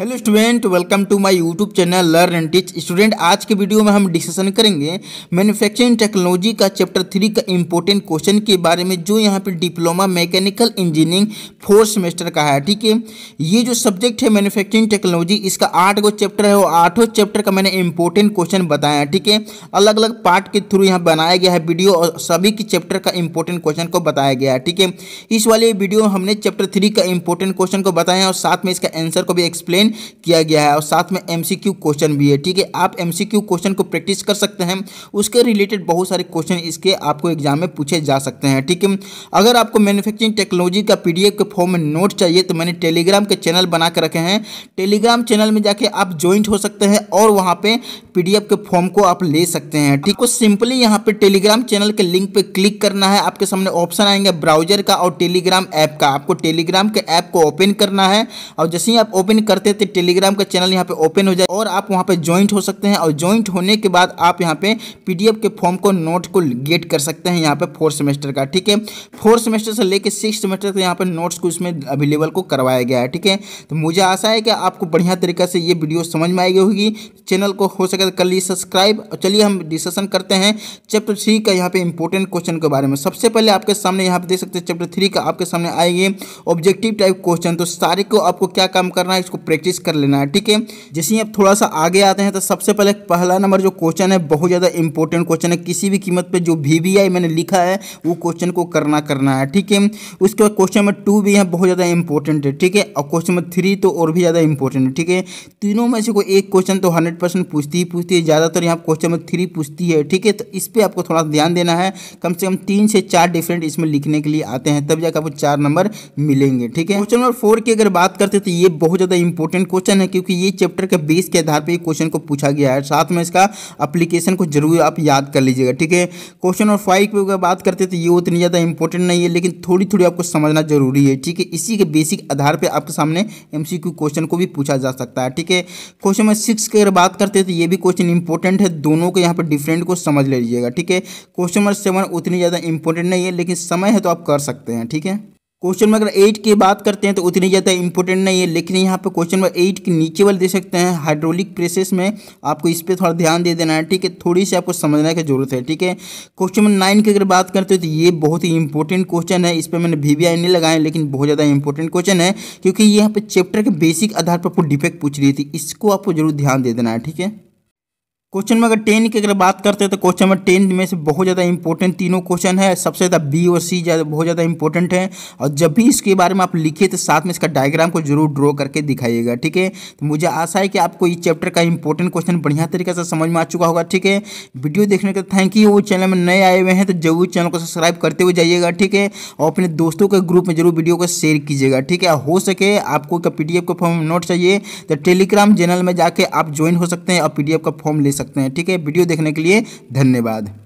hello student welcome to my YouTube channel learn and teach student आज के video में हम डिस्कशन करेंगे मैन्युफैक्चरिंग टेक्नोलॉजी का चैप्टर थ्री का इंपॉर्टेंट क्वेश्चन के बारे में जो यहाँ पे diploma mechanical engineering fourth semester का है ठीक है ये जो सब्जेक्ट है मैनुफैक्चरिंग टेक्नोलॉजी इसका आठ गो चैप्टर है और आठों चैप्टर का मैंने इंपॉर्टेंट क्वेश्चन बताया ठीक है अलग अलग पार्ट के थ्रू यहाँ बनाया गया है वीडियो और सभी के चैप्टर का इंपॉर्टेंट क्वेश्चन को बताया गया है ठीक है इस वाले वीडियो हमने चैप्टर थ्री का इंपॉर्टेंट क्वेश्चन को बताया और साथ में इसका आंसर को भी एक्सप्लेन किया गया है और साथ में एम क्वेश्चन भी है ठीक है आप एम क्वेश्चन को प्रैक्टिस कर सकते हैं उसके रिलेटेड बहुत सारे क्वेश्चन इसके आपको एग्जाम में पूछे जा सकते हैं ठीक है अगर आपको मैन्युफैक्चरिंग टेक्नोलॉजी का पी के फॉर्म में नोट चाहिए तो मैंने टेलीग्राम के चैनल बना कर रखे हैं टेलीग्राम चैनल में जाके आप ज्वाइंट हो सकते हैं और वहाँ पर पी के फॉर्म को आप ले सकते हैं ठीक है तो सिंपली यहाँ पर टेलीग्राम चैनल के लिंक पर क्लिक करना है आपके सामने ऑप्शन आएंगे ब्राउजर का और टेलीग्राम ऐप का आपको टेलीग्राम के ऐप को ओपन करना है और जैसे ही आप ओपन करते करते टेलीग्राम का चैनल यहाँ पे ओपन हो जाए और आप वहाँ पे ज्वाइंट हो सकते हैं और ज्वाइंट होने के बाद आप यहाँ पे पीडीएफ के फॉर्म को नोट को गेट कर सकते हैं यहाँ पे फोर्थ सेमेस्टर का ठीक है फोर्थ सेमेस्टर से लेकर सिक्स सेमेस्टर तक यहाँ पर नोट्स को इसमें अवेलेबल को करवाया गया है ठीक है तो मुझे आशा है कि आपको बढ़िया तरीका से ये वीडियो समझ में आएगी होगी चैनल को हो सके तो कर लिए सब्सक्राइब चलिए हम डिस्कशन करते हैं चैप्टर थ्री का यहाँ पे इंपॉर्टेंट क्वेश्चन के बारे में सबसे पहले आपके सामने यहाँ पे देख सकते हैं चैप्टर थ्री का आपके सामने आएंगे ऑब्जेक्टिव टाइप क्वेश्चन तो सारे को आपको क्या काम करना है इसको प्रैक्टिस प्रैक्टिस कर लेना है ठीक है जैसे ही आप थोड़ा सा आगे आते हैं तो सबसे पहले पहला नंबर जो क्वेश्चन है बहुत ज़्यादा इंपॉर्टेंट क्वेश्चन है किसी भी कीमत पर जो वी मैंने लिखा है वो क्वेश्चन को करना करना है ठीक है उसके बाद क्वेश्चन नंबर टू भी यहाँ बहुत ज़्यादा इंपॉर्टेंट है ठीक है और क्वेश्चन नंबर थ्री तो और भी ज़्यादा इंपॉर्टेंट है ठीक है तीनों में से कोई एक क्वेश्चन तो हंड्रेड परसेंट पूछती ही पूछती है ज़्यादातर यहाँ क्वेश्चन नंबर थ्री पूछती है ठीक है तो इस पर आपको थोड़ा ध्यान देना है कम से कम तीन से चार डिफरेंट इसमें लिखने के लिए आते हैं तब जाकर आपको चार नंबर मिलेंगे ठीक है क्वेश्चन नंबर फोर की अगर बात करते तो ये बहुत ज़्यादा इंपॉर्टेंट इंपॉर्टेंट क्वेश्चन है क्योंकि ये चैप्टर के बेस के आधार पर क्वेश्चन को पूछा गया है साथ में इसका अप्लीकेशन को जरूर आप याद कर लीजिएगा ठीक है क्वेश्चन नंबर फाइव की अगर बात करते तो ये उतनी ज़्यादा इंपॉर्टेंट नहीं है लेकिन थोड़ी थोड़ी आपको समझना जरूरी है ठीक है इसी के बेसिक आधार पर आपके सामने एम क्वेश्चन को भी पूछा जा सकता है ठीक है क्वेश्चन नंबर सिक्स की अगर बात करते तो ये भी क्वेश्चन इंपॉर्टेंट है दोनों के यहाँ पर डिफरेंट को समझ लीजिएगा ठीक है क्वेश्चन नंबर सेवन उतनी ज़्यादा इंपॉर्टेंट नहीं है लेकिन समय है तो आप कर सकते हैं ठीक है क्वेश्चन नंबर एट की बात करते हैं तो उतनी ज़्यादा इंपॉर्टेंट नहीं है लेकिन यहाँ पे क्वेश्चन नंबर एट के नीचे वाले दे सकते हैं हाइड्रोलिक प्रेसेस में आपको इस पर थोड़ा ध्यान दे देना है ठीक है थोड़ी सी आपको समझने की जरूरत है ठीक है क्वेश्चन नंबर नाइन की अगर बात करते हैं तो ये बहुत ही इंपॉर्टेंट क्वेश्चन है इस पर मैंने वी नहीं लगाए लेकिन बहुत ज़्यादा इंपॉर्टेंट क्वेश्चन है क्योंकि यहाँ पर चैप्टर के बेसिक आधार पर आपको डिफेक्ट पूछ रही थी इसको आपको जरूर ध्यान दे देना है ठीक है क्वेश्चन में अगर टेन की अगर बात करते हैं तो क्वेश्चन में टेन में से बहुत ज़्यादा इंपॉर्टेंट तीनों क्वेश्चन है सबसे ज़्यादा बी और सी ज़्यादा बहुत ज़्यादा इंपॉर्टेंट है और जब भी इसके बारे में आप लिखिए तो साथ में इसका डायग्राम को जरूर ड्रॉ करके दिखाइएगा ठीक है तो मुझे आशा है कि आपको इस चैप्टर का इंपॉर्टेंट क्वेश्चन बढ़िया तरीके से समझ में आ चुका होगा ठीक है वीडियो देखने का थैंक यू वो चैनल में नए आए हुए हैं तो जरूर चैनल को सब्सक्राइब करते हुए जाइएगा ठीक है और अपने दोस्तों के ग्रुप में जरूर वीडियो को शेयर कीजिएगा ठीक है हो सके आपको पी का फॉर्म नोट चाहिए तो टेलीग्राम चैनल में जाके आप ज्वाइन हो सकते हैं और पी का फॉर्म ले सकते हैं ठीक है वीडियो देखने के लिए धन्यवाद